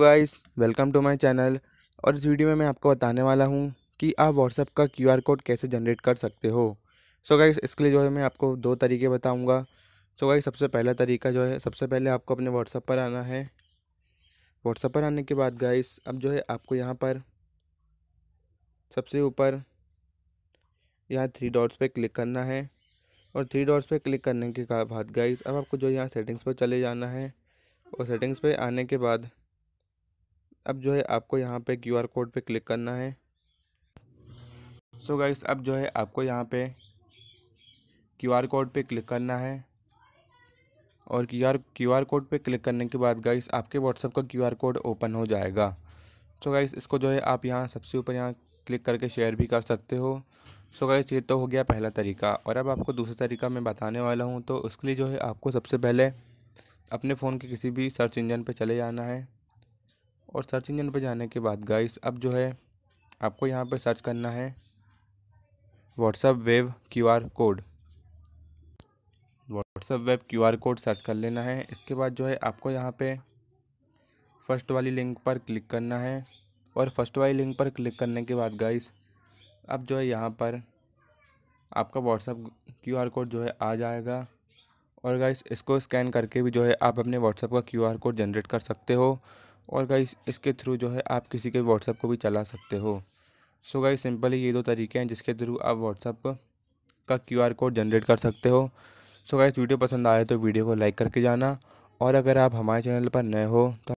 guys welcome to my channel और इस video में मैं आपको बताने वाला हूँ कि आप व्हाट्सअप का क्यूआर कोड कैसे जनरेट कर सकते हो सो so गाइस इसके लिए जो है मैं आपको दो तरीके बताऊँगा सो so गाइस सबसे पहला तरीका जो है सबसे पहले आपको अपने व्हाट्सअप पर आना है व्हाट्सअप पर आने के बाद गाइस अब जो है आपको यहाँ पर सबसे ऊपर यहाँ थ्री डॉट्स पर क्लिक करना है और थ्री डॉट्स पर क्लिक करने के बाद गाइस अब आपको जो यहाँ सेटिंग्स पर चले जाना है और सेटिंग्स पर आने के बाद अब जो है आपको यहाँ पे क्यू आर कोड पे क्लिक करना है सो so गाइस अब जो है आपको यहाँ पे क्यू आर कोड पे क्लिक करना है और Q R Q R code पे क्लिक करने के बाद गाइस आपके व्हाट्सअप का क्यू आर कोड ओपन हो जाएगा सो so गाइस इसको जो है आप यहाँ सबसे ऊपर यहाँ क्लिक करके शेयर भी कर सकते हो सो गाइस ये तो हो गया पहला तरीका और अब आपको दूसरा तरीका मैं बताने वाला हूँ तो उसके लिए जो है आपको सबसे पहले अपने फ़ोन के किसी भी सर्च इंजन पे चले जाना है और सर्च इंजन पर जाने के बाद गाइस अब जो है आपको यहाँ पर सर्च करना है WhatsApp web QR code WhatsApp web QR code search कर लेना है इसके बाद जो है आपको यहाँ पे फ़र्स्ट वाली लिंक पर क्लिक करना है और फर्स्ट वाली लिंक पर क्लिक करने के बाद गाइस अब जो है यहाँ पर आपका व्हाट्सअप क्यू आर कोड जो है आ जाएगा और गाइस इसको स्कैन करके भी जो है आप अपने व्हाट्सअप का क्यू आर कोड जनरेट कर सकते हो और गाइस इसके थ्रू जो है आप किसी के व्हाट्सअप को भी चला सकते हो सो गाइस सिंपली ये दो तरीके हैं जिसके थ्रू आप व्हाट्सअप का क्यूआर कोड जनरेट कर सकते हो सो गाइस वीडियो पसंद आए तो वीडियो को लाइक करके जाना और अगर आप हमारे चैनल पर नए हो तो